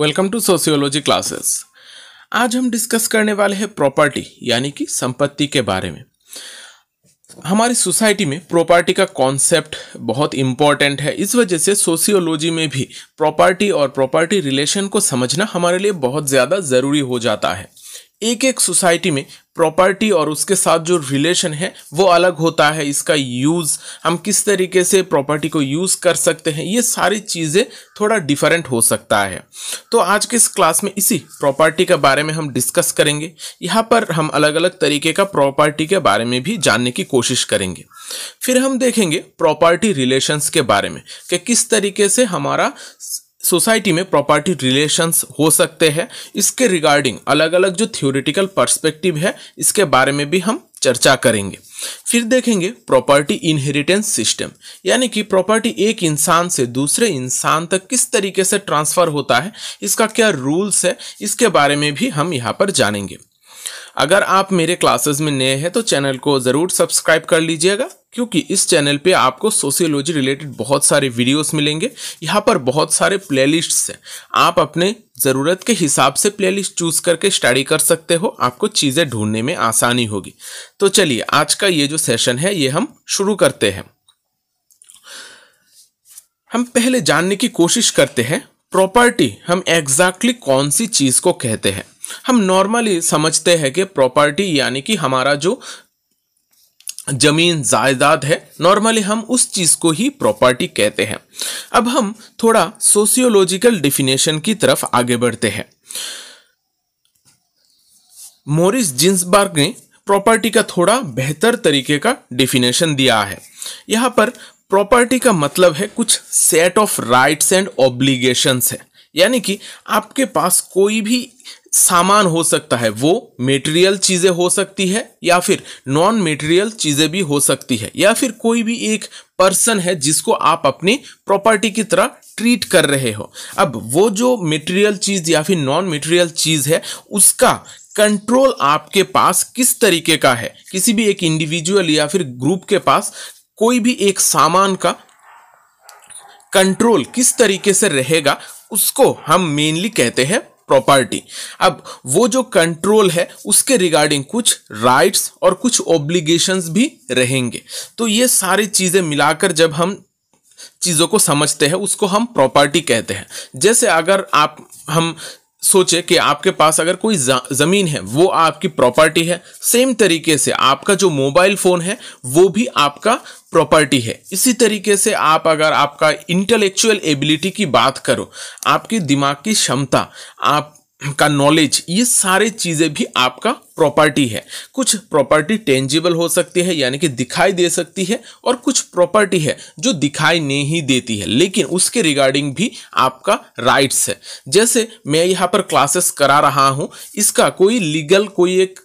welcome to sociology classes आज हम discuss करने वाले हैं प्रॉपर्टी यानी कि संपत्ति के बारे में हमारी सोसाइटी में प्रॉपर्टी का कॉन्सेप्ट बहुत इम्पॉर्टेंट है इस वजह से सोशियोलॉजी में भी प्रॉपर्टी और प्रॉपर्टी रिलेशन को समझना हमारे लिए बहुत ज़्यादा ज़रूरी हो जाता है एक एक सोसाइटी में प्रॉपर्टी और उसके साथ जो रिलेशन है वो अलग होता है इसका यूज़ हम किस तरीके से प्रॉपर्टी को यूज़ कर सकते हैं ये सारी चीज़ें थोड़ा डिफरेंट हो सकता है तो आज के इस क्लास में इसी प्रॉपर्टी के बारे में हम डिस्कस करेंगे यहाँ पर हम अलग अलग तरीके का प्रॉपर्टी के बारे में भी जानने की कोशिश करेंगे फिर हम देखेंगे प्रॉपर्टी रिलेशंस के बारे में कि किस तरीके से हमारा सोसाइटी में प्रॉपर्टी रिलेशंस हो सकते हैं इसके रिगार्डिंग अलग अलग जो थियोरिटिकल पर्सपेक्टिव है इसके बारे में भी हम चर्चा करेंगे फिर देखेंगे प्रॉपर्टी इनहेरिटेंस सिस्टम यानी कि प्रॉपर्टी एक इंसान से दूसरे इंसान तक किस तरीके से ट्रांसफ़र होता है इसका क्या रूल्स है इसके बारे में भी हम यहाँ पर जानेंगे अगर आप मेरे क्लासेस में नए हैं तो चैनल को ज़रूर सब्सक्राइब कर लीजिएगा क्योंकि इस चैनल पे आपको सोशियोलॉजी रिलेटेड बहुत सारे वीडियोस मिलेंगे यहाँ पर बहुत सारे प्लेलिस्ट्स हैं आप अपने ज़रूरत के हिसाब से प्लेलिस्ट चूज करके स्टडी कर सकते हो आपको चीज़ें ढूंढने में आसानी होगी तो चलिए आज का ये जो सेशन है ये हम शुरू करते हैं हम पहले जानने की कोशिश करते हैं प्रॉपर्टी हम एग्जैक्टली exactly कौन सी चीज़ को कहते हैं हम नॉर्मली समझते हैं कि प्रॉपर्टी यानी कि हमारा जो जमीन जायदाद है नॉर्मली हम उस चीज़ को ही प्रॉपर्टी कहते हैं अब हम थोड़ा सोशियोलॉजिकल डिफिनेशन की तरफ आगे बढ़ते हैं मोरिस जिन्सबर्ग ने प्रॉपर्टी का थोड़ा बेहतर तरीके का डिफिनेशन दिया है यहां पर प्रॉपर्टी का मतलब है कुछ set of rights and obligations है यानी कि आपके पास कोई भी सामान हो सकता है वो मेटेरियल चीज़ें हो सकती है या फिर नॉन मेटेरियल चीज़ें भी हो सकती है या फिर कोई भी एक पर्सन है जिसको आप अपनी प्रॉपर्टी की तरह ट्रीट कर रहे हो अब वो जो मेटेरियल चीज़ या फिर नॉन मेटेरियल चीज़ है उसका कंट्रोल आपके पास किस तरीके का है किसी भी एक इंडिविजुअल या फिर ग्रुप के पास कोई भी एक सामान का कंट्रोल किस तरीके से रहेगा उसको हम मेनली कहते हैं प्रॉपर्टी अब वो जो कंट्रोल है उसके रिगार्डिंग कुछ राइट्स और कुछ ऑब्लिगेशंस भी रहेंगे तो ये सारी चीज़ें मिलाकर जब हम चीज़ों को समझते हैं उसको हम प्रॉपर्टी कहते हैं जैसे अगर आप हम सोचे कि आपके पास अगर कोई ज़मीन है वो आपकी प्रॉपर्टी है सेम तरीके से आपका जो मोबाइल फ़ोन है वो भी आपका प्रॉपर्टी है इसी तरीके से आप अगर आपका इंटेलेक्चुअल एबिलिटी की बात करो आपके दिमाग की क्षमता आप का नॉलेज ये सारे चीज़ें भी आपका प्रॉपर्टी है कुछ प्रॉपर्टी टेंजिबल हो सकती है यानी कि दिखाई दे सकती है और कुछ प्रॉपर्टी है जो दिखाई नहीं देती है लेकिन उसके रिगार्डिंग भी आपका राइट्स है जैसे मैं यहाँ पर क्लासेस करा रहा हूँ इसका कोई लीगल कोई एक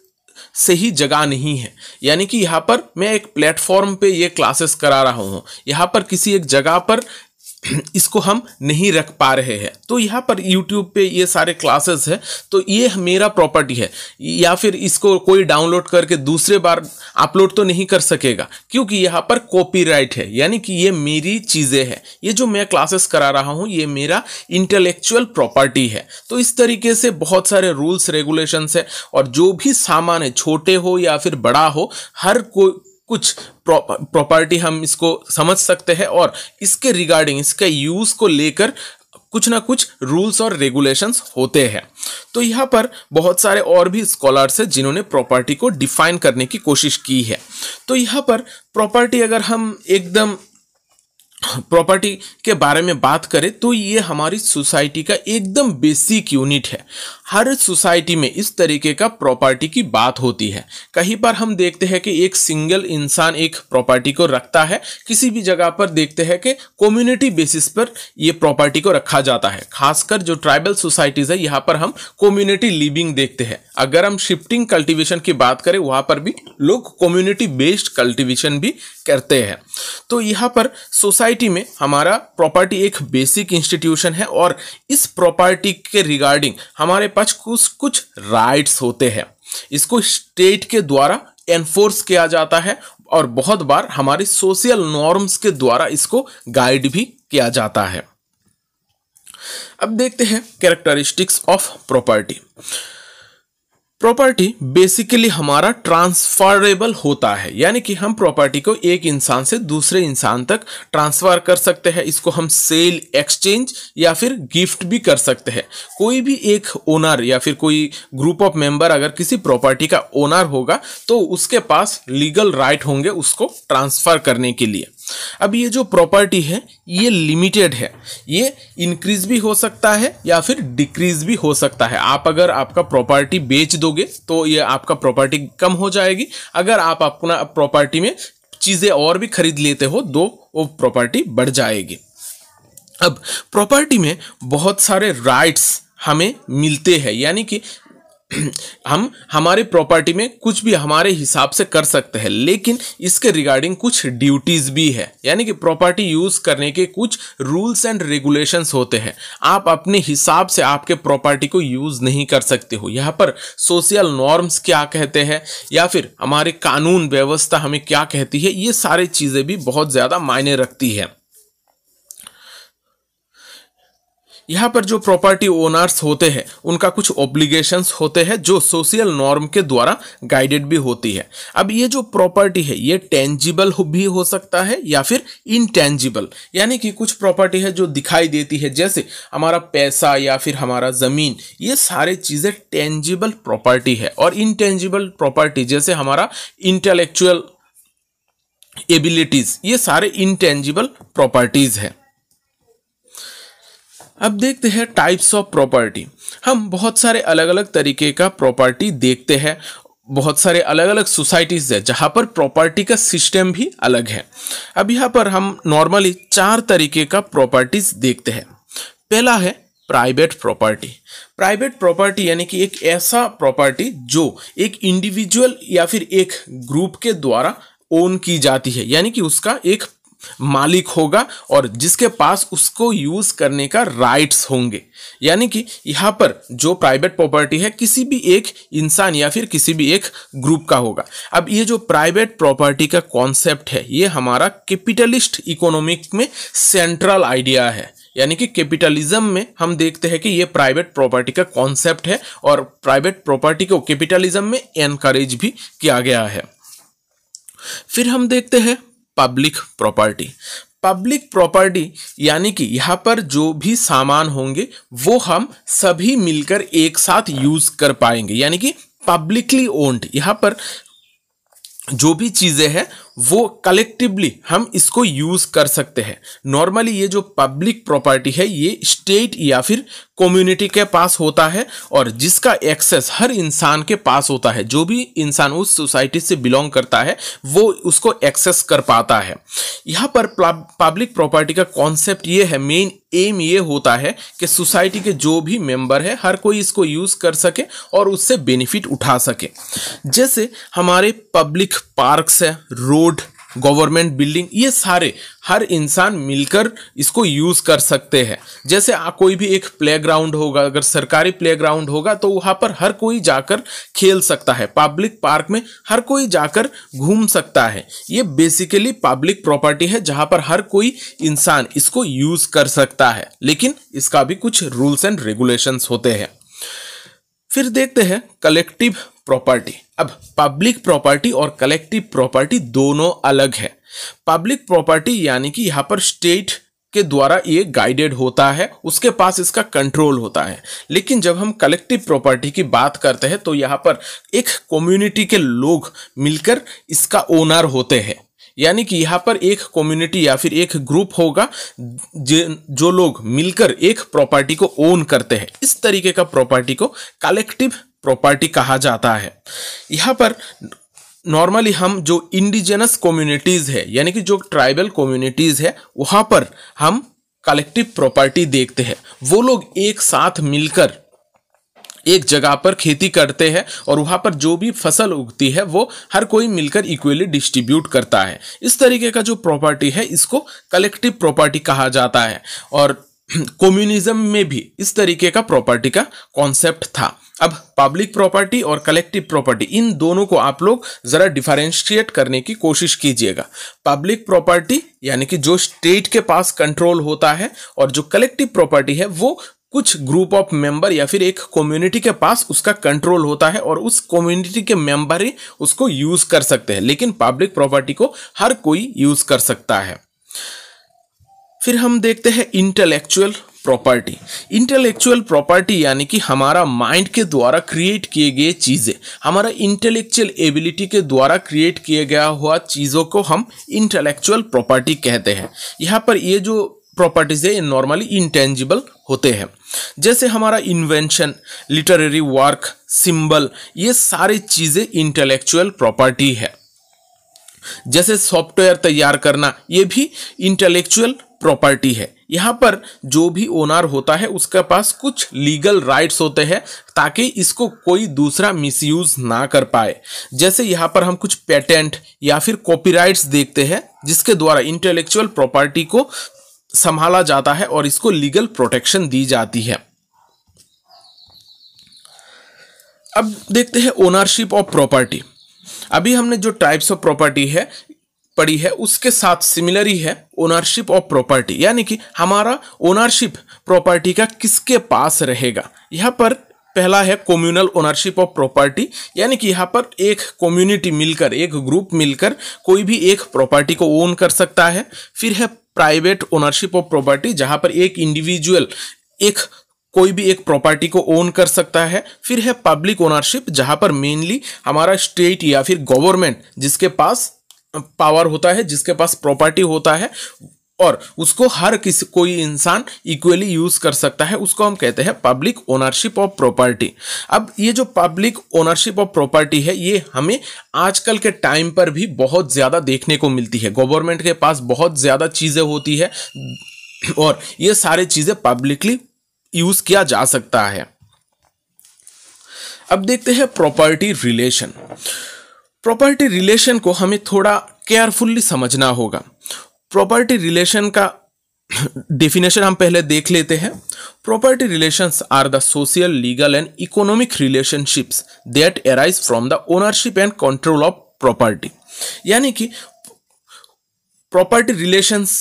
से ही जगह नहीं है यानी कि यहाँ पर मैं एक प्लेटफॉर्म पे ये क्लासेस करा रहा हूँ यहाँ पर किसी एक जगह पर इसको हम नहीं रख पा रहे हैं तो यहाँ पर यूट्यूब पे ये सारे क्लासेस है तो ये मेरा प्रॉपर्टी है या फिर इसको कोई डाउनलोड करके दूसरे बार अपलोड तो नहीं कर सकेगा क्योंकि यहाँ पर कॉपीराइट है यानी कि ये मेरी चीज़ें हैं ये जो मैं क्लासेस करा रहा हूँ ये मेरा इंटेलेक्चुअल प्रॉपर्टी है तो इस तरीके से बहुत सारे रूल्स रेगुलेशंस है और जो भी सामान है छोटे हो या फिर बड़ा हो हर को कुछ प्रॉपर्टी हम इसको समझ सकते हैं और इसके रिगार्डिंग इसके यूज़ को लेकर कुछ ना कुछ रूल्स और रेगुलेशंस होते हैं तो यहाँ पर बहुत सारे और भी स्कॉलर्स हैं जिन्होंने प्रॉपर्टी को डिफाइन करने की कोशिश की है तो यहाँ पर प्रॉपर्टी अगर हम एकदम प्रॉपर्टी के बारे में बात करें तो ये हमारी सोसाइटी का एकदम बेसिक यूनिट है हर सोसाइटी में इस तरीके का प्रॉपर्टी की बात होती है कहीं पर हम देखते हैं कि एक सिंगल इंसान एक प्रॉपर्टी को रखता है किसी भी जगह पर देखते हैं कि कम्युनिटी बेसिस पर यह प्रॉपर्टी को रखा जाता है खासकर जो ट्राइबल सोसाइटीज़ है यहाँ पर हम कम्युनिटी लिविंग देखते हैं अगर हम शिफ्टिंग कल्टिवेशन की बात करें वहाँ पर भी लोग कम्युनिटी बेस्ड कल्टिवेशन भी करते हैं तो यहाँ पर सोसाइटी सोसाइटी में हमारा प्रॉपर्टी एक बेसिक इंस्टीट्यूशन है और इस प्रॉपर्टी के रिगार्डिंग हमारे पास कुछ कुछ राइट्स होते हैं इसको स्टेट के द्वारा एनफोर्स किया जाता है और बहुत बार हमारी सोशल नॉर्म्स के द्वारा इसको गाइड भी किया जाता है अब देखते हैं characteristics of property property basically हमारा ट्रांसफरेबल होता है यानी कि हम प्रॉपर्टी को एक इंसान से दूसरे इंसान तक ट्रांसफर कर सकते हैं इसको हम सेल एक्सचेंज या फिर गिफ्ट भी कर सकते हैं कोई भी एक ओनर या फिर कोई ग्रुप ऑफ मेंबर अगर किसी प्रॉपर्टी का ओनर होगा तो उसके पास लीगल राइट होंगे उसको ट्रांसफ़र करने के लिए अब ये जो प्रॉपर्टी है ये लिमिटेड है ये इंक्रीज भी हो सकता है या फिर डिक्रीज भी हो सकता है आप अगर आपका प्रॉपर्टी बेच दोगे तो ये आपका प्रॉपर्टी कम हो जाएगी अगर आप अपना प्रॉपर्टी में चीज़ें और भी खरीद लेते हो तो वो प्रॉपर्टी बढ़ जाएगी अब प्रॉपर्टी में बहुत सारे राइट्स हमें मिलते हैं यानी कि हम हमारे प्रॉपर्टी में कुछ भी हमारे हिसाब से कर सकते हैं लेकिन इसके रिगार्डिंग कुछ ड्यूटीज़ भी है यानी कि प्रॉपर्टी यूज़ करने के कुछ रूल्स एंड रेगुलेशंस होते हैं आप अपने हिसाब से आपके प्रॉपर्टी को यूज़ नहीं कर सकते हो यहाँ पर सोशल नॉर्म्स क्या कहते हैं या फिर हमारे कानून व्यवस्था हमें क्या कहती है ये सारी चीज़ें भी बहुत ज़्यादा मायने रखती है यहाँ पर जो प्रॉपर्टी ओनर्स होते हैं उनका कुछ ऑब्लिगेशंस होते हैं जो सोशल नॉर्म के द्वारा गाइडेड भी होती है अब ये जो प्रॉपर्टी है ये टेंजिबल भी हो सकता है या फिर इनटेंजिबल यानी कि कुछ प्रॉपर्टी है जो दिखाई देती है जैसे हमारा पैसा या फिर हमारा ज़मीन ये सारे चीज़ें टेंजिबल प्रॉपर्टी है और इनटेंजिबल प्रॉपर्टी जैसे हमारा इंटेलेक्चुअल एबिलिटीज़ ये सारे इनटेंजिबल प्रॉपर्टीज़ है अब देखते हैं टाइप्स ऑफ प्रॉपर्टी हम बहुत सारे अलग अलग तरीके का प्रॉपर्टी देखते हैं बहुत सारे अलग अलग सोसाइटीज़ है जहाँ पर प्रॉपर्टी का सिस्टम भी अलग है अब यहाँ पर हम नॉर्मली चार तरीके का प्रॉपर्टीज़ देखते हैं पहला है प्राइवेट प्रॉपर्टी प्राइवेट प्रॉपर्टी यानी कि एक ऐसा प्रॉपर्टी जो एक इंडिविजुअल या फिर एक ग्रुप के द्वारा ओन की जाती है यानी कि उसका एक मालिक होगा और जिसके पास उसको यूज़ करने का राइट्स होंगे यानी कि यहाँ पर जो प्राइवेट प्रॉपर्टी है किसी भी एक इंसान या फिर किसी भी एक ग्रुप का होगा अब ये जो प्राइवेट प्रॉपर्टी का कॉन्सेप्ट है ये हमारा कैपिटलिस्ट इकोनॉमिक में सेंट्रल आइडिया है यानी कि कैपिटलिज्म में हम देखते हैं कि ये प्राइवेट प्रॉपर्टी का कॉन्सेप्ट है और प्राइवेट प्रॉपर्टी को कैपिटलिज्म में एनकरेज भी किया गया है फिर हम देखते हैं पब्लिक प्रॉपर्टी पब्लिक प्रॉपर्टी यानी कि यहाँ पर जो भी सामान होंगे वो हम सभी मिलकर एक साथ यूज़ कर पाएंगे यानी कि पब्लिकली ओन्ड यहाँ पर जो भी चीज़ें हैं वो कलेक्टिवली हम इसको यूज़ कर सकते हैं नॉर्मली ये जो पब्लिक प्रॉपर्टी है ये स्टेट या फिर कम्युनिटी के पास होता है और जिसका एक्सेस हर इंसान के पास होता है जो भी इंसान उस सोसाइटी से बिलोंग करता है वो उसको एक्सेस कर पाता है यहाँ पर पब्लिक प्रॉपर्टी का कॉन्सेप्ट ये है मेन एम ये होता है कि सोसाइटी के जो भी मेंबर है हर कोई इसको यूज़ कर सके और उससे बेनिफिट उठा सके जैसे हमारे पब्लिक पार्क्स है रोड कोर्ट गवर्नमेंट बिल्डिंग ये सारे हर इंसान मिलकर इसको यूज़ कर सकते हैं जैसे आ, कोई भी एक प्लेग्राउंड होगा अगर सरकारी प्लेग्राउंड होगा तो वहाँ पर हर कोई जाकर खेल सकता है पब्लिक पार्क में हर कोई जाकर घूम सकता है ये बेसिकली पब्लिक प्रॉपर्टी है जहाँ पर हर कोई इंसान इसको यूज़ कर सकता है लेकिन इसका भी कुछ रूल्स एंड रेगुलेशंस होते हैं फिर देखते हैं कलेक्टिव प्रॉपर्टी अब पब्लिक प्रॉपर्टी और कलेक्टिव प्रॉपर्टी दोनों अलग है पब्लिक प्रॉपर्टी यानी कि यहाँ पर स्टेट के द्वारा ये गाइडेड होता है उसके पास इसका कंट्रोल होता है लेकिन जब हम कलेक्टिव प्रॉपर्टी की बात करते हैं तो यहाँ पर एक कम्युनिटी के लोग मिलकर इसका ओनर होते हैं यानी कि यहाँ पर एक कम्युनिटी या फिर एक ग्रुप होगा जो लोग मिलकर एक प्रॉपर्टी को ओन करते हैं इस तरीके का प्रॉपर्टी को कलेक्टिव प्रॉपर्टी कहा जाता है यहाँ पर नॉर्मली हम जो इंडिजिनस कम्युनिटीज़ है यानी कि जो ट्राइबल कम्युनिटीज़ है वहाँ पर हम कलेक्टिव प्रॉपर्टी देखते हैं वो लोग एक साथ मिलकर एक जगह पर खेती करते हैं और वहाँ पर जो भी फसल उगती है वो हर कोई मिलकर इक्वली डिस्ट्रीब्यूट करता है इस तरीके का जो प्रॉपर्टी है इसको कलेक्टिव प्रॉपर्टी कहा जाता है और कम्युनिज्म में भी इस तरीके का प्रॉपर्टी का कॉन्सेप्ट था अब पब्लिक प्रॉपर्टी और कलेक्टिव प्रॉपर्टी इन दोनों को आप लोग ज़रा डिफरेंशिएट करने की कोशिश कीजिएगा पब्लिक प्रॉपर्टी यानी कि जो स्टेट के पास कंट्रोल होता है और जो कलेक्टिव प्रॉपर्टी है वो कुछ ग्रुप ऑफ मेंबर या फिर एक कम्युनिटी के पास उसका कंट्रोल होता है और उस कम्युनिटी के मेंबर ही उसको यूज़ कर सकते हैं लेकिन पब्लिक प्रॉपर्टी को हर कोई यूज़ कर सकता है फिर हम देखते हैं इंटेलेक्चुअल प्रॉपर्टी इंटेलेक्चुअल प्रॉपर्टी यानी कि हमारा माइंड के द्वारा क्रिएट किए गए चीज़ें हमारा इंटेलेक्चुअल एबिलिटी के द्वारा क्रिएट किए गया हुआ चीज़ों को हम इंटेलेक्चुअल प्रॉपर्टी कहते हैं यहाँ पर ये जो प्रॉपर्टीज है ये नॉर्मली इंटेंजिबल होते हैं जैसे हमारा इन्वेंशन लिटरेरी वर्क सिंबल ये सारी चीज़ें इंटेलेक्चुअल प्रॉपर्टी है जैसे सॉफ्टवेयर तैयार करना ये भी इंटेलेक्चुअल प्रॉपर्टी है यहाँ पर जो भी ओनर होता है उसके पास कुछ लीगल राइट्स होते हैं ताकि इसको कोई दूसरा मिसयूज ना कर पाए जैसे यहाँ पर हम कुछ पेटेंट या फिर कॉपीराइट्स देखते हैं जिसके द्वारा इंटेलेक्चुअल प्रॉपर्टी को संभाला जाता है और इसको लीगल प्रोटेक्शन दी जाती है अब देखते हैं ओनरशिप ऑफ प्रॉपर्टी अभी हमने जो टाइप्स ऑफ प्रॉपर्टी है पड़ी है उसके साथ सिमिलर ही है ओनरशिप ऑफ प्रॉपर्टी यानी कि हमारा ओनरशिप प्रॉपर्टी का किसके पास रहेगा यहाँ पर पहला है कम्युनल ओनरशिप ऑफ प्रॉपर्टी यानी कि यहाँ पर एक कम्युनिटी मिलकर एक ग्रुप मिलकर कोई भी एक प्रॉपर्टी को ओन कर सकता है फिर है प्राइवेट ओनरशिप ऑफ प्रॉपर्टी जहाँ पर एक इंडिविजुअल एक कोई भी एक प्रॉपर्टी को ओन कर सकता है फिर है पब्लिक ओनरशिप जहाँ पर मेनली हमारा स्टेट या फिर गवर्नमेंट जिसके पास पावर होता है जिसके पास प्रॉपर्टी होता है और उसको हर किसी कोई इंसान इक्वली यूज़ कर सकता है उसको हम कहते हैं पब्लिक ओनरशिप ऑफ प्रॉपर्टी अब ये जो पब्लिक ओनरशिप ऑफ प्रॉपर्टी है ये हमें आजकल के टाइम पर भी बहुत ज़्यादा देखने को मिलती है गवर्नमेंट के पास बहुत ज़्यादा चीज़ें होती है और ये सारे चीज़ें पब्लिकली यूज किया जा सकता है अब देखते हैं प्रॉपर्टी रिलेशन प्रॉपर्टी रिलेशन को हमें थोड़ा केयरफुल्ली समझना होगा प्रॉपर्टी रिलेशन का डेफिनेशन हम पहले देख लेते हैं property relations are the social legal and economic relationships that arise from the ownership and control of property यानी कि प्रॉपर्टी रिलेशंस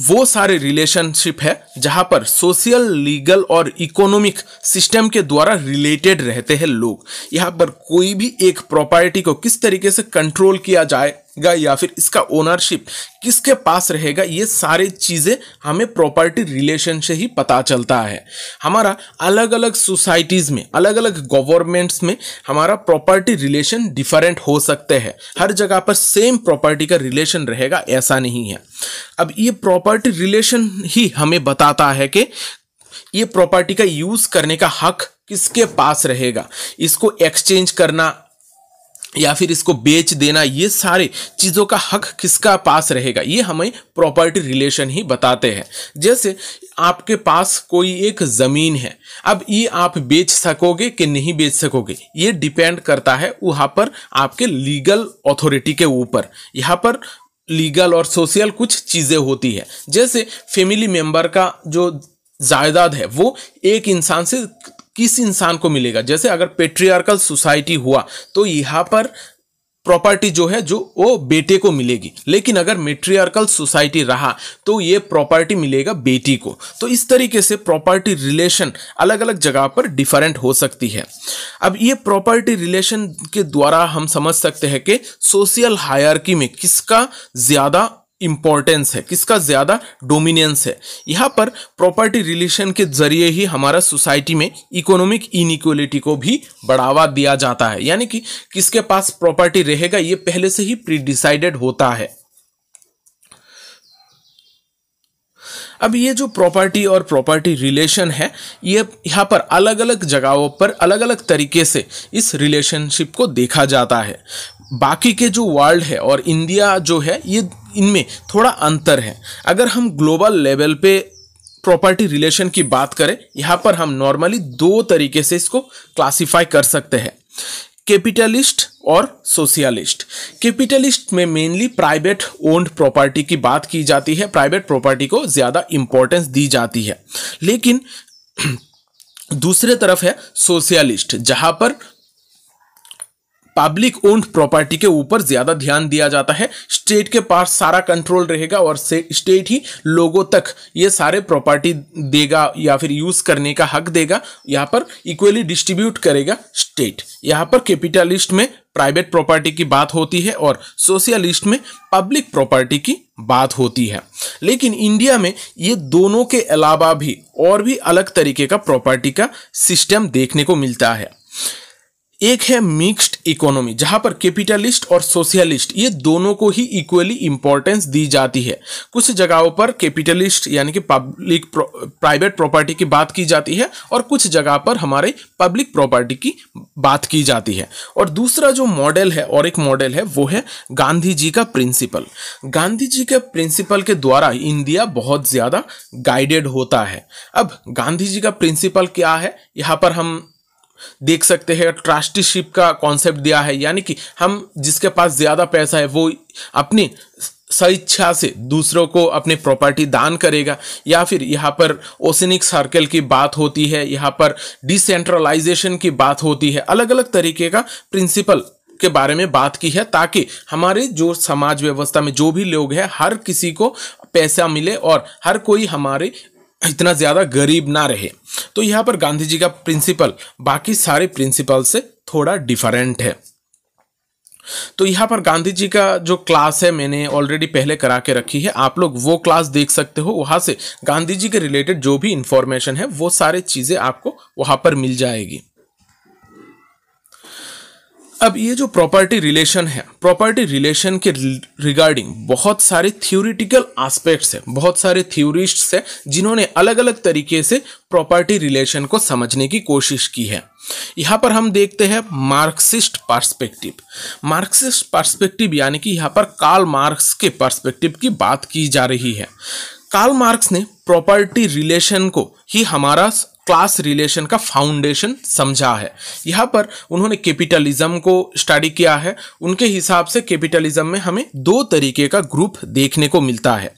वो सारे रिलेशनशिप है जहां पर सोशल लीगल और इकोनॉमिक सिस्टम के द्वारा रिलेटेड रहते हैं लोग यहां पर कोई भी एक प्रॉपर्टी को किस तरीके से कंट्रोल किया जाए रहेगा या फिर इसका ओनरशिप किसके पास रहेगा ये सारी चीज़ें हमें प्रॉपर्टी रिलेशन से ही पता चलता है हमारा अलग अलग सोसाइटीज़ में अलग अलग गवर्नमेंट्स में हमारा प्रॉपर्टी रिलेशन डिफरेंट हो सकते हैं हर जगह पर सेम प्रॉपर्टी का रिलेशन रहेगा ऐसा नहीं है अब ये प्रॉपर्टी रिलेशन ही हमें बताता है कि ये प्रॉपर्टी का यूज़ करने का हक किसके पास रहेगा इसको एक्सचेंज करना या फिर इसको बेच देना ये सारे चीज़ों का हक किसका पास रहेगा ये हमें प्रॉपर्टी रिलेशन ही बताते हैं जैसे आपके पास कोई एक ज़मीन है अब ये आप बेच सकोगे कि नहीं बेच सकोगे ये डिपेंड करता है वहाँ पर आपके लीगल अथॉरिटी के ऊपर यहाँ पर लीगल और सोशल कुछ चीज़ें होती है जैसे फैमिली मेम्बर का जो जायदाद है वो एक इंसान से किस इंसान को मिलेगा जैसे अगर पेट्रियार्कल सोसाइटी हुआ तो यहाँ पर प्रॉपर्टी जो है जो वो बेटे को मिलेगी लेकिन अगर मेट्रियार्कल सोसाइटी रहा तो ये प्रॉपर्टी मिलेगा बेटी को तो इस तरीके से प्रॉपर्टी रिलेशन अलग अलग जगह पर डिफरेंट हो सकती है अब ये प्रॉपर्टी रिलेशन के द्वारा हम समझ सकते हैं कि सोशल हायरकी में किसका ज़्यादा इंपॉर्टेंस है किसका ज़्यादा डोमिनेंस है यहाँ पर प्रॉपर्टी रिलेशन के जरिए ही हमारा सोसाइटी में इकोनॉमिक इनिक्वलिटी को भी बढ़ावा दिया जाता है यानी कि किसके पास प्रॉपर्टी रहेगा ये पहले से ही प्री डिसाइडेड होता है अब ये जो प्रॉपर्टी और प्रॉपर्टी रिलेशन है ये यहाँ पर अलग अलग जगहों पर अलग अलग तरीके से इस रिलेशनशिप को देखा जाता है बाकी के जो वर्ल्ड है और इंडिया जो है ये इनमें थोड़ा अंतर है अगर हम ग्लोबल लेवल पे प्रॉपर्टी रिलेशन की बात करें यहाँ पर हम नॉर्मली दो तरीके से इसको क्लासिफाई कर सकते हैं कैपिटलिस्ट और सोशलिस्ट कैपिटलिस्ट में मेनली प्राइवेट ओन्ड प्रॉपर्टी की बात की जाती है प्राइवेट प्रॉपर्टी को ज़्यादा इम्पोर्टेंस दी जाती है लेकिन दूसरे तरफ है सोशलिस्ट जहाँ पर पब्लिक ओन्ड प्रॉपर्टी के ऊपर ज्यादा ध्यान दिया जाता है स्टेट के पास सारा कंट्रोल रहेगा और स्टेट ही लोगों तक ये सारे प्रॉपर्टी देगा या फिर यूज करने का हक देगा यहाँ पर इक्वली डिस्ट्रीब्यूट करेगा स्टेट यहाँ पर कैपिटलिस्ट में प्राइवेट प्रॉपर्टी की बात होती है और सोशलिस्ट में पब्लिक प्रॉपर्टी की बात होती है लेकिन इंडिया में ये दोनों के अलावा भी और भी अलग तरीके का प्रॉपर्टी का सिस्टम देखने को मिलता है एक है मिक्स्ड इकोनॉमी जहां पर कैपिटलिस्ट और सोशलिस्ट ये दोनों को ही इक्वली इंपॉर्टेंस दी जाती है कुछ जगहों पर कैपिटलिस्ट यानी कि पब्लिक प्राइवेट प्रॉपर्टी की बात की जाती है और कुछ जगह पर हमारे पब्लिक प्रॉपर्टी की बात की जाती है और दूसरा जो मॉडल है और एक मॉडल है वो है गांधी जी का प्रिंसिपल गांधी जी के प्रिंसिपल के द्वारा इंडिया बहुत ज़्यादा गाइडेड होता है अब गांधी जी का प्रिंसिपल क्या है यहाँ पर हम देख सकते हैं ट्रस्टीशिप का कॉन्सेप्ट दिया है यानी कि हम जिसके पास ज़्यादा पैसा है वो अपनी स्वेच्छा से दूसरों को अपनी प्रॉपर्टी दान करेगा या फिर यहाँ पर ओसिनिक सर्कल की बात होती है यहाँ पर डिसेंट्रलाइजेशन की बात होती है अलग अलग तरीके का प्रिंसिपल के बारे में बात की है ताकि हमारे जो समाज व्यवस्था में जो भी लोग हैं हर किसी को पैसा मिले और हर कोई हमारे इतना ज़्यादा गरीब ना रहे तो यहाँ पर गांधी जी का प्रिंसिपल बाकी सारे प्रिंसिपल से थोड़ा डिफरेंट है तो यहाँ पर गांधी जी का जो क्लास है मैंने ऑलरेडी पहले करा के रखी है आप लोग वो क्लास देख सकते हो वहाँ से गांधी जी के रिलेटेड जो भी इंफॉर्मेशन है वो सारे चीज़ें आपको वहाँ पर मिल जाएगी अब ये जो प्रॉपर्टी रिलेशन है प्रॉपर्टी रिलेशन के रिगार्डिंग बहुत सारे थ्योरिटिकल एस्पेक्ट्स है बहुत सारे थ्योरिस्ट्स है जिन्होंने अलग अलग तरीके से प्रॉपर्टी रिलेशन को समझने की कोशिश की है यहाँ पर हम देखते हैं मार्क्सिस्ट पर्सपेक्टिव मार्क्सिस्ट पर्सपेक्टिव यानी कि यहाँ पर कार्ल मार्क्स के पर्सपेक्टिव की बात की जा रही है कार्ल मार्क्स ने प्रॉपर्टी रिलेशन को ही हमारा क्लास रिलेशन का फाउंडेशन समझा है यहाँ पर उन्होंने कैपिटलिज्म को स्टडी किया है उनके हिसाब से कैपिटलिज्म में हमें दो तरीके का ग्रुप देखने को मिलता है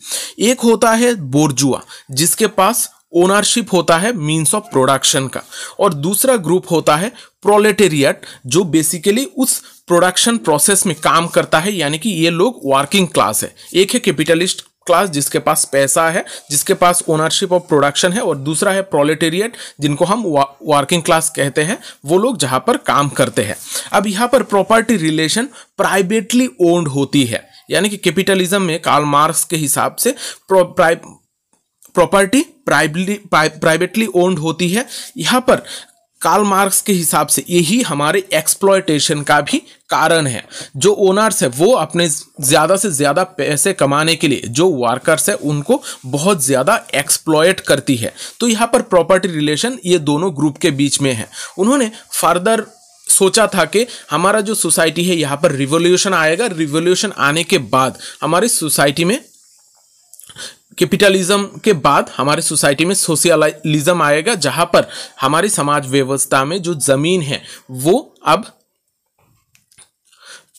एक होता है बोर्जुआ जिसके पास ओनरशिप होता है मीन्स ऑफ प्रोडक्शन का और दूसरा ग्रुप होता है प्रोलेटेरियट जो बेसिकली उस प्रोडक्शन प्रोसेस में काम करता है यानी कि ये लोग वर्किंग क्लास है एक है कैपिटलिस्ट क्लास जिसके पास पैसा है जिसके पास ओनरशिप ऑफ प्रोडक्शन है और दूसरा है प्रोलेटेरिएट जिनको हम वर्किंग क्लास कहते हैं वो लोग जहाँ पर काम करते हैं अब यहाँ पर प्रॉपर्टी रिलेशन प्राइवेटली ओन्ड होती है यानी कि कैपिटलिज्म में कार्ल मार्क्स के हिसाब से प्रॉपर्टी प्राइवली प्राइवेटली ओन्ड होती है यहाँ पर कार्ल मार्क्स के हिसाब से यही हमारे एक्सप्लॉयटेशन का भी कारण है जो ओनर्स है वो अपने ज़्यादा से ज़्यादा पैसे कमाने के लिए जो वर्कर्स है उनको बहुत ज़्यादा एक्सप्लॉयट करती है तो यहाँ पर प्रॉपर्टी रिलेशन ये दोनों ग्रुप के बीच में है उन्होंने फर्दर सोचा था कि हमारा जो सोसाइटी है यहाँ पर रिवोल्यूशन आएगा रिवोल्यूशन आने के बाद हमारी सोसाइटी में कैपिटलिज्म के बाद हमारे सोसाइटी में सोशलिज्म आएगा जहां पर हमारी समाज व्यवस्था में जो ज़मीन है वो अब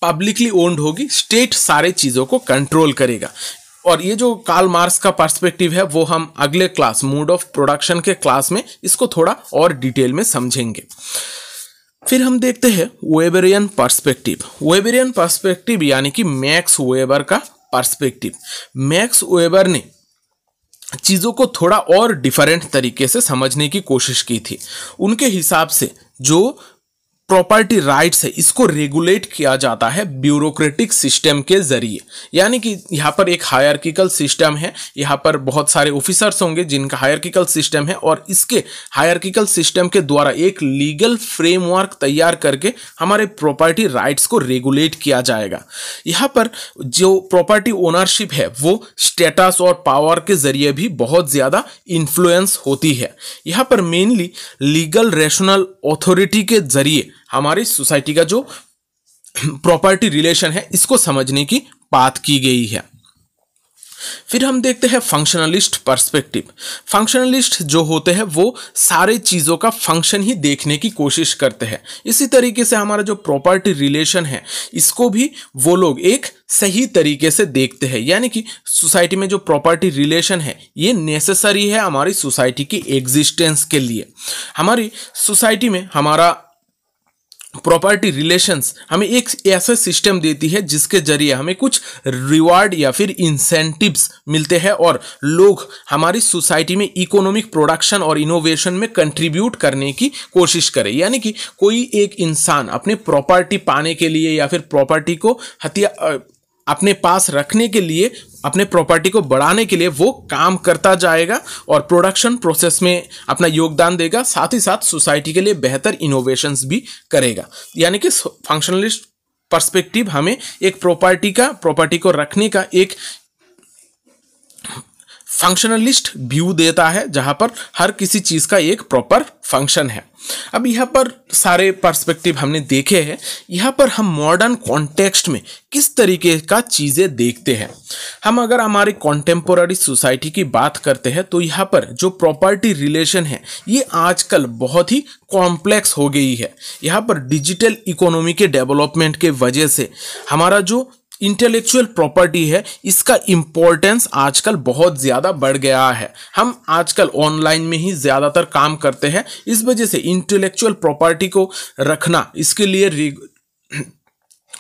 पब्लिकली ओन्ड होगी स्टेट सारे चीज़ों को कंट्रोल करेगा और ये जो कार्ल मार्क्स का पर्सपेक्टिव है वो हम अगले क्लास मोड ऑफ प्रोडक्शन के क्लास में इसको थोड़ा और डिटेल में समझेंगे फिर हम देखते हैं वेबेरियन पर्सपेक्टिव वेबेरियन पर्सपेक्टिव यानी कि मैक्स वेबर का पर्सपेक्टिव मैक्स वेबर ने चीज़ों को थोड़ा और डिफरेंट तरीके से समझने की कोशिश की थी उनके हिसाब से जो प्रॉपर्टी राइट्स है इसको रेगुलेट किया जाता है ब्यूरोक्रेटिक सिस्टम के जरिए यानी कि यहाँ पर एक हायरकिकल सिस्टम है यहाँ पर बहुत सारे ऑफिसर्स होंगे जिनका हायरकिकल सिस्टम है और इसके हायरकिकल सिस्टम के द्वारा एक लीगल फ्रेमवर्क तैयार करके हमारे प्रॉपर्टी राइट्स को रेगुलेट किया जाएगा यहाँ पर जो प्रॉपर्टी ओनरशिप है वो स्टेटस और पावर के जरिए भी बहुत ज़्यादा इन्फ्लुएंस होती है यहाँ पर मेनली लीगल रेशनल ऑथोरिटी के जरिए हमारी सोसाइटी का जो प्रॉपर्टी रिलेशन है इसको समझने की बात की गई है फिर हम देखते हैं फंक्शनलिस्ट पर्सपेक्टिव फंक्शनलिस्ट जो होते हैं वो सारे चीज़ों का फंक्शन ही देखने की कोशिश करते हैं इसी तरीके से हमारा जो प्रॉपर्टी रिलेशन है इसको भी वो लोग एक सही तरीके से देखते हैं यानी कि सोसाइटी में जो प्रॉपर्टी रिलेशन है ये नेसेसरी है हमारी सोसाइटी की एग्जिस्टेंस के लिए हमारी सोसाइटी में हमारा प्रॉपर्टी रिलेशंस हमें एक ऐसा सिस्टम देती है जिसके जरिए हमें कुछ रिवार्ड या फिर इंसेंटिव्स मिलते हैं और लोग हमारी सोसाइटी में इकोनॉमिक प्रोडक्शन और इनोवेशन में कंट्रीब्यूट करने की कोशिश करें यानी कि कोई एक इंसान अपने प्रॉपर्टी पाने के लिए या फिर प्रॉपर्टी को हथिया अपने पास रखने के लिए अपने प्रॉपर्टी को बढ़ाने के लिए वो काम करता जाएगा और प्रोडक्शन प्रोसेस में अपना योगदान देगा साथ ही साथ सोसाइटी के लिए बेहतर इनोवेशंस भी करेगा यानी कि फंक्शनलिस्ट पर्सपेक्टिव हमें एक प्रॉपर्टी का प्रॉपर्टी को रखने का एक फंक्शनलिस्ट व्यू देता है जहाँ पर हर किसी चीज़ का एक प्रॉपर फंक्शन है अब यहाँ पर सारे पर्सपेक्टिव हमने देखे हैं यहाँ पर हम मॉडर्न कॉन्टेक्स्ट में किस तरीके का चीज़ें देखते हैं हम अगर हमारी कॉन्टेम्पोररी सोसाइटी की बात करते हैं तो यहाँ पर जो प्रॉपर्टी रिलेशन है ये आजकल बहुत ही कॉम्प्लेक्स हो गई है यहाँ पर डिजिटल इकोनॉमी के डेवलपमेंट के वजह से हमारा जो इंटेलेक्चुअल प्रॉपर्टी है इसका इम्पोर्टेंस आजकल बहुत ज़्यादा बढ़ गया है हम आजकल ऑनलाइन में ही ज़्यादातर काम करते हैं इस वजह से इंटेलेक्चुअल प्रॉपर्टी को रखना इसके लिए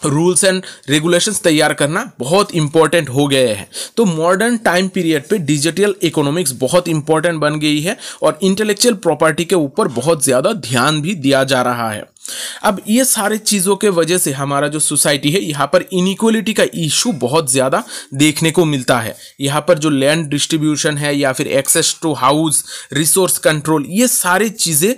रूल्स एंड रेगुलेशंस तैयार करना बहुत इंपॉर्टेंट हो गए हैं तो मॉडर्न टाइम पीरियड पे डिजिटल इकोनॉमिक्स बहुत इंपॉर्टेंट बन गई है और इंटेलेक्चुअल प्रॉपर्टी के ऊपर बहुत ज़्यादा ध्यान भी दिया जा रहा है अब ये सारे चीज़ों के वजह से हमारा जो सोसाइटी है यहाँ पर इनिक्वलिटी का इशू बहुत ज़्यादा देखने को मिलता है यहाँ पर जो लैंड डिस्ट्रीब्यूशन है या फिर access to house resource control ये सारी चीज़ें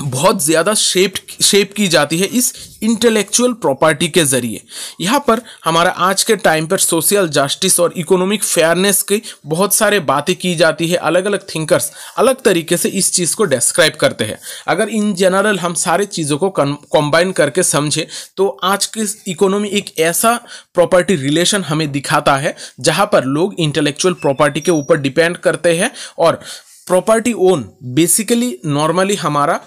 बहुत ज़्यादा शेप शेप की जाती है इस इंटेलेक्चुअल प्रॉपर्टी के ज़रिए यहाँ पर हमारा आज के टाइम पर सोशल जस्टिस और इकोनॉमिक फेयरनेस की बहुत सारे बातें की जाती है अलग अलग थिंकर्स अलग तरीके से इस चीज़ को डिस्क्राइब करते हैं अगर इन जनरल हम सारे चीज़ों को कंबाइन करके समझें तो आज की इकोनॉमी एक ऐसा प्रॉपर्टी रिलेशन हमें दिखाता है जहाँ पर लोग इंटेलेक्चुअल प्रॉपर्टी के ऊपर डिपेंड करते हैं और प्रॉपर्टी ओन बेसिकली नॉर्मली हमारा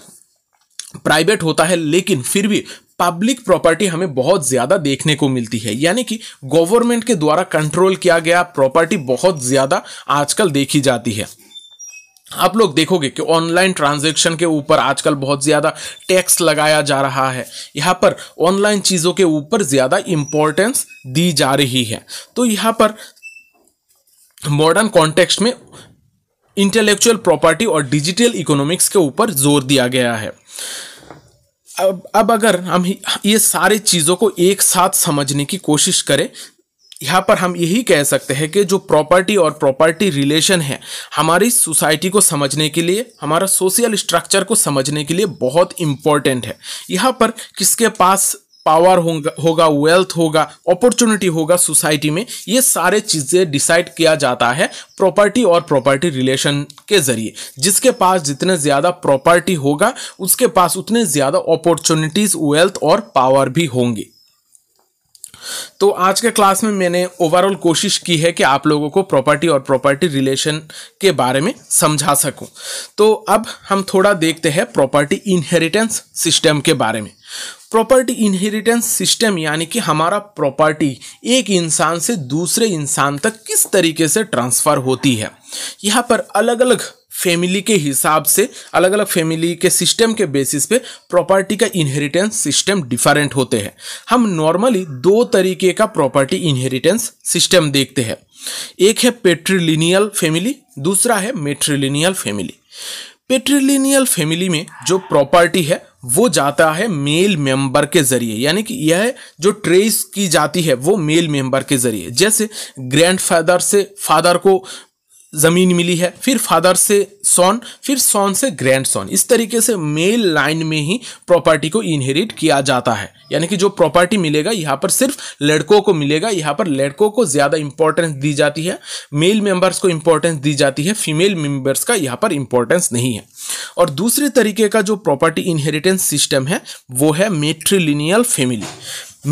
प्राइवेट होता है लेकिन फिर भी पब्लिक प्रॉपर्टी हमें बहुत ज़्यादा देखने को मिलती है यानी कि गवर्नमेंट के द्वारा कंट्रोल किया गया प्रॉपर्टी बहुत ज़्यादा आजकल देखी जाती है आप लोग देखोगे कि ऑनलाइन ट्रांजैक्शन के ऊपर आजकल बहुत ज़्यादा टैक्स लगाया जा रहा है यहाँ पर ऑनलाइन चीज़ों के ऊपर ज़्यादा इम्पोर्टेंस दी जा रही है तो यहाँ पर मॉडर्न कॉन्टेक्स्ट में इंटेलेक्चुअल प्रॉपर्टी और डिजिटल इकोनॉमिक्स के ऊपर जोर दिया गया है अब अब अगर हम ये सारे चीज़ों को एक साथ समझने की कोशिश करें यहाँ पर हम यही कह सकते हैं कि जो प्रॉपर्टी और प्रॉपर्टी रिलेशन है हमारी सोसाइटी को समझने के लिए हमारा सोशल स्ट्रक्चर को समझने के लिए बहुत इम्पॉर्टेंट है यहाँ पर किसके पास पावर होगा होगा वेल्थ होगा अपॉर्चुनिटी होगा सोसाइटी में ये सारे चीज़ें डिसाइड किया जाता है प्रॉपर्टी और प्रॉपर्टी रिलेशन के ज़रिए जिसके पास जितने ज़्यादा प्रॉपर्टी होगा उसके पास उतने ज़्यादा अपॉर्चुनिटीज़ वेल्थ और पावर भी होंगी तो आज के क्लास में मैंने ओवरऑल कोशिश की है कि आप लोगों को प्रॉपर्टी और प्रॉपर्टी रिलेशन के बारे में समझा सकूं तो अब हम थोड़ा देखते हैं प्रॉपर्टी इनहेरिटेंस सिस्टम के बारे में प्रॉपर्टी इनहेरिटेंस सिस्टम यानी कि हमारा प्रॉपर्टी एक इंसान से दूसरे इंसान तक किस तरीके से ट्रांसफ़र होती है यहाँ पर अलग अलग फैमिली के हिसाब से अलग अलग फैमिली के सिस्टम के बेसिस पे प्रॉपर्टी का इनहेरिटेंस सिस्टम डिफरेंट होते हैं हम नॉर्मली दो तरीके का प्रॉपर्टी इनहेरिटेंस सिस्टम देखते हैं एक है पेट्रिलिनियल फैमिली दूसरा है मेट्रिलिनियल फैमिली पेट्रिलिनियल फैमिली में जो प्रॉपर्टी है वो जाता है मेल मेंबर के जरिए यानी कि यह जो ट्रेस की जाती है वो मेल मेंबर के जरिए जैसे ग्रैंडफादर से फादर को ज़मीन मिली है फिर फादर से सोन फिर सोन से ग्रैंड सॉन इस तरीके से मेल लाइन में ही प्रॉपर्टी को इनहेरिट किया जाता है यानी कि जो प्रॉपर्टी मिलेगा यहाँ पर सिर्फ लड़कों को मिलेगा यहाँ पर लड़कों को ज़्यादा इंपॉर्टेंस दी जाती है मेल मेंबर्स को इंपॉर्टेंस दी जाती है फीमेल मेंबर्स का यहाँ पर इंपॉर्टेंस नहीं है और दूसरे तरीके का जो प्रॉपर्टी इनहेरिटेंस सिस्टम है वो है मेट्रिलिनियल फैमिली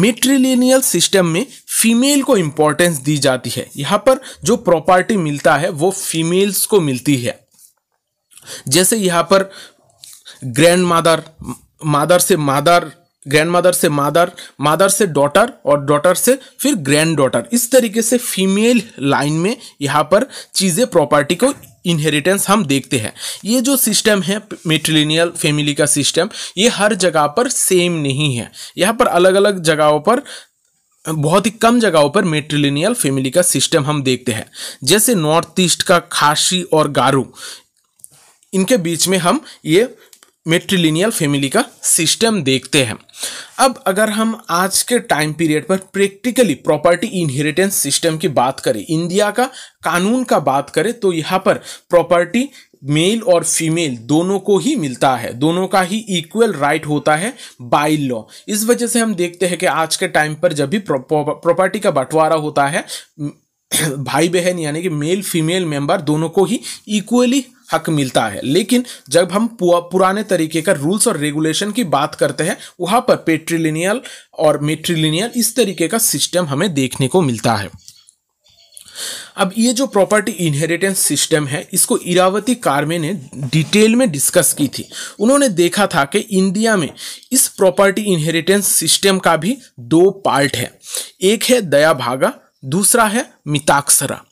मेट्रिलिनियल सिस्टम में फीमेल को इम्पोर्टेंस दी जाती है यहाँ पर जो प्रॉपर्टी मिलता है वो फीमेल्स को मिलती है जैसे यहाँ पर ग्रैंड मादर मादर से मादर ग्रैंड मदर से मादर मादर से डॉटर और डॉटर से फिर ग्रैंड डॉटर इस तरीके से फीमेल लाइन में यहाँ पर चीज़ें प्रॉपर्टी को इनहेरिटेंस हम देखते हैं ये जो सिस्टम है मेट्रिलिनियल फैमिली का सिस्टम ये हर जगह पर सेम नहीं है यहाँ पर अलग अलग जगहों पर बहुत ही कम जगहों पर मेट्रिलिनियल फैमिली का सिस्टम हम देखते हैं जैसे नॉर्थ ईस्ट का खासी और गारू इनके बीच में हम ये मेट्रिलिनियल फैमिली का सिस्टम देखते हैं अब अगर हम आज के टाइम पीरियड पर प्रैक्टिकली प्रॉपर्टी इनहेरिटेंस सिस्टम की बात करें इंडिया का कानून का बात करें तो यहाँ पर प्रॉपर्टी मेल और फीमेल दोनों को ही मिलता है दोनों का ही इक्वल राइट होता है बाई लॉ इस वजह से हम देखते हैं कि आज के टाइम पर जब भी प्रॉपर्टी का बंटवारा होता है भाई बहन यानी कि मेल फीमेल मेंबर दोनों को ही इक्वली हक मिलता है लेकिन जब हम पुराने तरीके का रूल्स और रेगुलेशन की बात करते हैं वहाँ पर पेट्रीलिनियल और मेट्रीलिनियल इस तरीके का सिस्टम हमें देखने को मिलता है अब ये जो प्रॉपर्टी इनहेरिटेंस सिस्टम है इसको इरावती कार्मे ने डिटेल में डिस्कस की थी उन्होंने देखा था कि इंडिया में इस प्रॉपर्टी इनहेरिटेंस सिस्टम का भी दो पार्ट है एक है दया भागा दूसरा है मिताक्षरा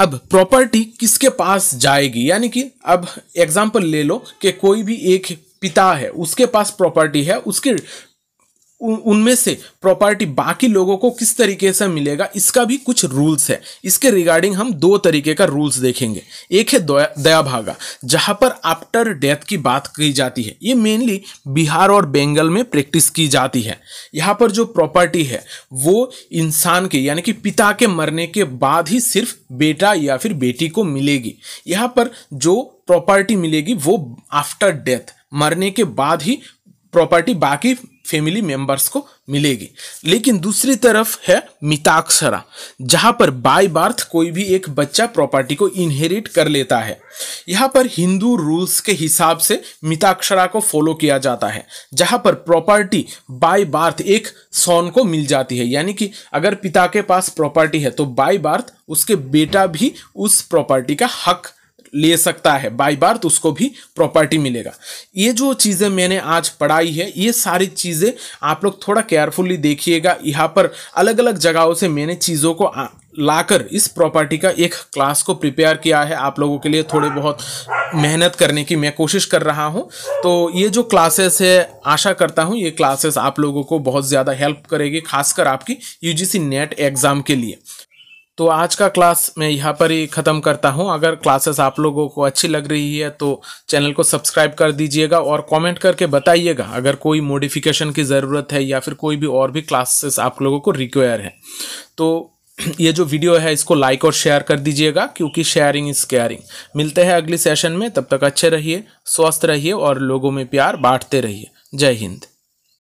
अब प्रॉपर्टी किसके पास जाएगी यानी कि अब एग्जाम्पल ले लो कि कोई भी एक पिता है उसके पास प्रॉपर्टी है उसके उनमें से प्रॉपर्टी बाकी लोगों को किस तरीके से मिलेगा इसका भी कुछ रूल्स है इसके रिगार्डिंग हम दो तरीके का रूल्स देखेंगे एक है दया भागा जहाँ पर आफ्टर डेथ की बात की जाती है ये मेनली बिहार और बंगाल में प्रैक्टिस की जाती है यहाँ पर जो प्रॉपर्टी है वो इंसान के यानी कि पिता के मरने के बाद ही सिर्फ बेटा या फिर बेटी को मिलेगी यहाँ पर जो प्रॉपर्टी मिलेगी वो आफ्टर डेथ मरने के बाद ही प्रॉपर्टी बाकी फैमिली मेंबर्स को मिलेगी लेकिन दूसरी तरफ है मिताक्षरा जहाँ पर बाय बार्थ कोई भी एक बच्चा प्रॉपर्टी को इनहेरिट कर लेता है यहाँ पर हिंदू रूल्स के हिसाब से मिताक्षरा को फॉलो किया जाता है जहाँ पर प्रॉपर्टी बाय बार्थ एक सोन को मिल जाती है यानी कि अगर पिता के पास प्रॉपर्टी है तो बाय बार्थ उसके बेटा भी उस प्रॉपर्टी का हक ले सकता है बाई बार तो उसको भी प्रॉपर्टी मिलेगा ये जो चीज़ें मैंने आज पढ़ाई है ये सारी चीज़ें आप लोग थोड़ा केयरफुली देखिएगा यहाँ पर अलग अलग जगहों से मैंने चीज़ों को लाकर इस प्रॉपर्टी का एक क्लास को प्रिपेयर किया है आप लोगों के लिए थोड़े बहुत मेहनत करने की मैं कोशिश कर रहा हूँ तो ये जो क्लासेस है आशा करता हूँ ये क्लासेस आप लोगों को बहुत ज़्यादा हेल्प करेगी खासकर आपकी यूजीसी नेट एग्ज़ाम के लिए तो आज का क्लास मैं यहाँ पर ही ख़त्म करता हूँ अगर क्लासेस आप लोगों को अच्छी लग रही है तो चैनल को सब्सक्राइब कर दीजिएगा और कमेंट करके बताइएगा अगर कोई मॉडिफिकेशन की ज़रूरत है या फिर कोई भी और भी क्लासेस आप लोगों को रिक्वायर है तो ये जो वीडियो है इसको लाइक और शेयर कर दीजिएगा क्योंकि शेयरिंग इज़ केयरिंग मिलते हैं अगली सेशन में तब तक अच्छे रहिए स्वस्थ रहिए और लोगों में प्यार बांटते रहिए जय हिंद